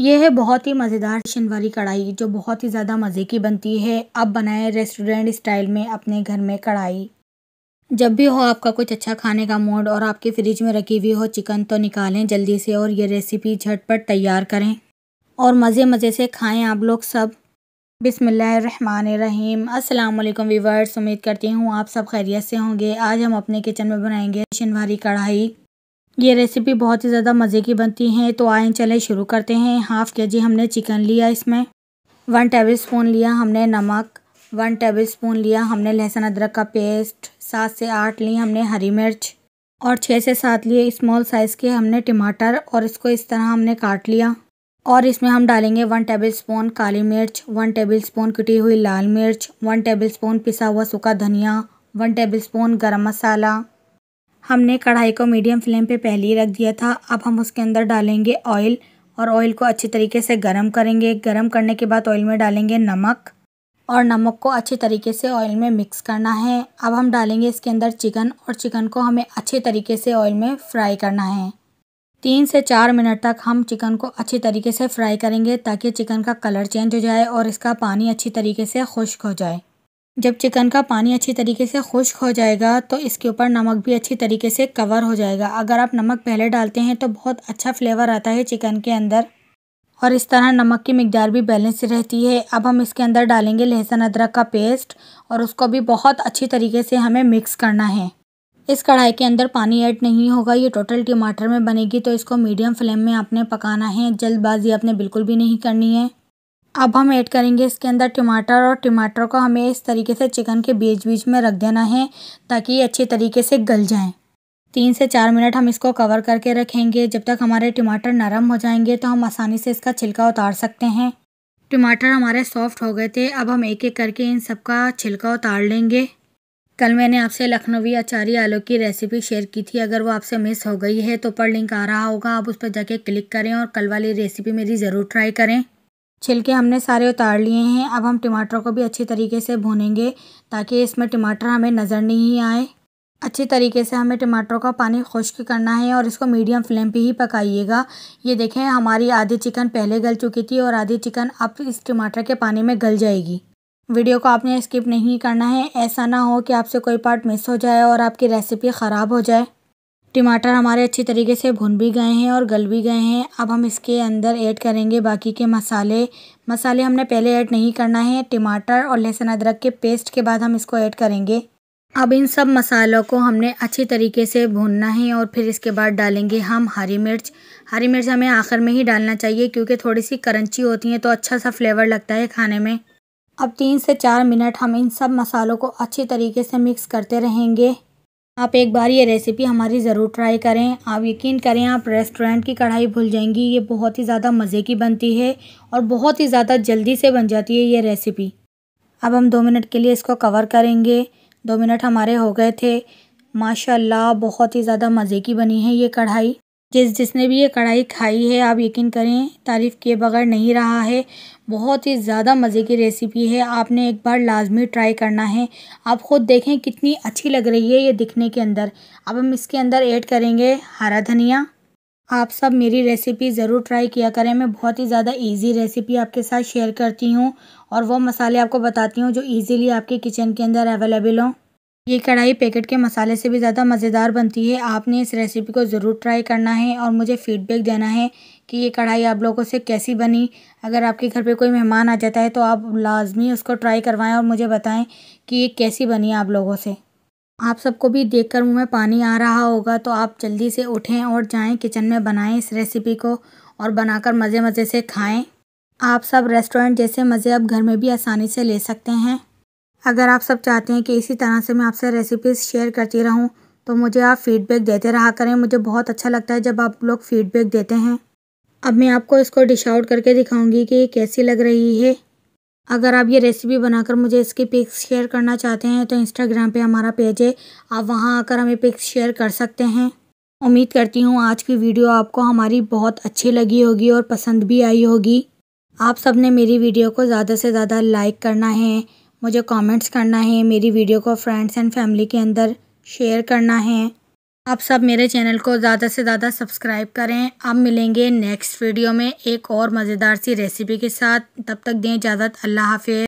ये है बहुत ही मज़ेदार शनवारी कढ़ाई जो बहुत ही ज़्यादा मज़े की बनती है अब बनाएं रेस्टोरेंट स्टाइल में अपने घर में कढ़ाई जब भी हो आपका कुछ अच्छा खाने का मूड और आपके फ्रिज में रखी हुई हो चिकन तो निकालें जल्दी से और ये रेसिपी झटपट तैयार करें और मज़े मज़े से खाएं आप लोग सब बिसमीम अल्लाम वीवर्स उम्मीद करती हूँ आप सब खैरियत से होंगे आज हम अपने किचन में बनाएंगे शनवारी कढ़ाई ये रेसिपी बहुत ही ज़्यादा मज़े की बनती हैं तो आए चलें शुरू करते हैं हाफ़ के जी हमने चिकन लिया इसमें वन टेबल स्पून लिया हमने नमक वन टेबल स्पून लिया हमने लहसुन अदरक का पेस्ट सात से आठ ली हमने हरी मिर्च और छः से सात लिए स्मॉल साइज़ के हमने टमाटर और इसको इस तरह हमने काट लिया और इसमें हम डालेंगे वन टेबल स्पून काली मिर्च वन टेबल स्पून कटी हुई लाल मिर्च वन टेबल स्पून पिसा हुआ सूखा धनिया वन टेबल स्पून गर्म मसाला हमने कढ़ाई को मीडियम फ्लेम पे पहले ही रख दिया था अब हम उसके अंदर डालेंगे ऑयल और ऑयल को अच्छे तरीके से गर्म करेंगे गर्म करने के बाद ऑयल में डालेंगे नमक और नमक को अच्छे तरीके से ऑयल में मिक्स करना है अब हम डालेंगे इसके अंदर चिकन और चिकन को हमें अच्छे तरीके से ऑयल में फ्राई करना है तीन से चार मिनट तक हम चिकन को अच्छे तरीके से फ्राई करेंगे ताकि चिकन का कलर चेंज हो जाए और इसका पानी अच्छी तरीके से खुश्क हो जाए जब चिकन का पानी अच्छी तरीके से खुश्क हो जाएगा तो इसके ऊपर नमक भी अच्छी तरीके से कवर हो जाएगा अगर आप नमक पहले डालते हैं तो बहुत अच्छा फ्लेवर आता है चिकन के अंदर और इस तरह नमक की मकदार भी बैलेंस रहती है अब हम इसके अंदर डालेंगे लहसुन अदरक का पेस्ट और उसको भी बहुत अच्छी तरीके से हमें मिक्स करना है इस कढ़ाई के अंदर पानी ऐड नहीं होगा ये टोटल टमाटर में बनेगी तो इसको मीडियम फ्लेम में आपने पकाना है जल्दबाजी आपने बिल्कुल भी नहीं करनी है अब हम ऐड करेंगे इसके अंदर टमाटर और टमाटर को हमें इस तरीके से चिकन के बीच बीच में रख देना है ताकि ये अच्छे तरीके से गल जाएं तीन से चार मिनट हम इसको कवर करके रखेंगे जब तक हमारे टमाटर नरम हो जाएंगे तो हम आसानी से इसका छिलका उतार सकते हैं टमाटर हमारे सॉफ्ट हो गए थे अब हम एक एक करके इन सब का छिलका उतार लेंगे कल मैंने आपसे लखनवी अचारी आलू की रेसिपी शेयर की थी अगर वो आपसे मिस हो गई है तो पर लिंक आ रहा होगा आप उस पर जाके क्लिक करें और कल वाली रेसिपी मेरी ज़रूर ट्राई करें छिलके हमने सारे उतार लिए हैं अब हम टमाटर को भी अच्छी तरीके से भूनेंगे ताकि इसमें टमाटर हमें नज़र नहीं आए अच्छी तरीके से हमें टमाटर का पानी खुश्क करना है और इसको मीडियम फ्लेम पे ही पकाइएगा ये देखें हमारी आधी चिकन पहले गल चुकी थी और आधी चिकन अब इस टमाटर के पानी में गल जाएगी वीडियो को आपने स्किप नहीं करना है ऐसा ना हो कि आपसे कोई पार्ट मिस हो जाए और आपकी रेसिपी ख़राब हो जाए टमाटर हमारे अच्छी तरीके से भुन भी गए हैं और गल भी गए हैं अब हम इसके अंदर ऐड करेंगे बाकी के मसाले मसाले हमने पहले ऐड नहीं करना है टमाटर और लहसुन अदरक के पेस्ट के बाद हम इसको ऐड करेंगे अब इन सब मसालों को हमने अच्छी तरीके से भूनना है और फिर इसके बाद डालेंगे हम हरी मिर्च हरी मिर्च हमें आखिर में ही डालना चाहिए क्योंकि थोड़ी सी करंची होती है तो अच्छा सा फ्लेवर लगता है खाने में अब तीन से चार मिनट हम इन सब मसालों को अच्छी तरीके से मिक्स करते रहेंगे आप एक बार ये रेसिपी हमारी ज़रूर ट्राई करें आप यकीन करें आप रेस्टोरेंट की कढ़ाई भूल जाएंगी ये बहुत ही ज़्यादा मज़े की बनती है और बहुत ही ज़्यादा जल्दी से बन जाती है ये रेसिपी अब हम दो मिनट के लिए इसको कवर करेंगे दो मिनट हमारे हो गए थे माशाल्लाह बहुत ही ज़्यादा मज़े की बनी है ये कढ़ाई जिस जिसने भी ये कढ़ाई खाई है आप यकीन करें तारीफ़ किए बगैर नहीं रहा है बहुत ही ज़्यादा मज़े की रेसिपी है आपने एक बार लाजमी ट्राई करना है आप ख़ुद देखें कितनी अच्छी लग रही है ये दिखने के अंदर अब हम इसके अंदर ऐड करेंगे हरा धनिया आप सब मेरी रेसिपी ज़रूर ट्राई किया करें मैं बहुत ही ज़्यादा इजी रेसिपी आपके साथ शेयर करती हूँ और वो मसाले आपको बताती हूँ जो इजीली आपके किचन के अंदर अवेलेबल हों ये कढ़ाई पैकेट के मसाले से भी ज़्यादा मज़ेदार बनती है आपने इस रेसिपी को ज़रूर ट्राई करना है और मुझे फीडबैक देना है कि ये कढ़ाई आप लोगों से कैसी बनी अगर आपके घर पे कोई मेहमान आ जाता है तो आप लाजमी उसको ट्राई करवाएं और मुझे बताएं कि ये कैसी बनी आप लोगों से आप सबको भी कर मुंह में पानी आ रहा होगा तो आप जल्दी से उठें और जाएँ किचन में बनाएं इस रेसिपी को और बनाकर मज़े मज़े से खाएँ आप सब रेस्टोरेंट जैसे मज़े आप घर में भी आसानी से ले सकते हैं अगर आप सब चाहते हैं कि इसी तरह से मैं आपसे रेसिपीज़ शेयर करती रहूं तो मुझे आप फीडबैक देते रहा करें मुझे बहुत अच्छा लगता है जब आप लोग फीडबैक देते हैं अब मैं आपको इसको डिश आउट करके दिखाऊंगी कि ये कैसी लग रही है अगर आप ये रेसिपी बनाकर मुझे इसकी पिक्स शेयर करना चाहते हैं तो इंस्टाग्राम पर हमारा पेज है आप वहाँ आकर हमें पिक्स शेयर कर सकते हैं उम्मीद करती हूँ आज की वीडियो आपको हमारी बहुत अच्छी लगी होगी और पसंद भी आई होगी आप सब ने मेरी वीडियो को ज़्यादा से ज़्यादा लाइक करना है मुझे कमेंट्स करना है मेरी वीडियो को फ्रेंड्स एंड फैमिली के अंदर शेयर करना है आप सब मेरे चैनल को ज़्यादा से ज़्यादा सब्सक्राइब करें अब मिलेंगे नेक्स्ट वीडियो में एक और मज़ेदार सी रेसिपी के साथ तब तक दें इजाज़त अल्लाह हाफि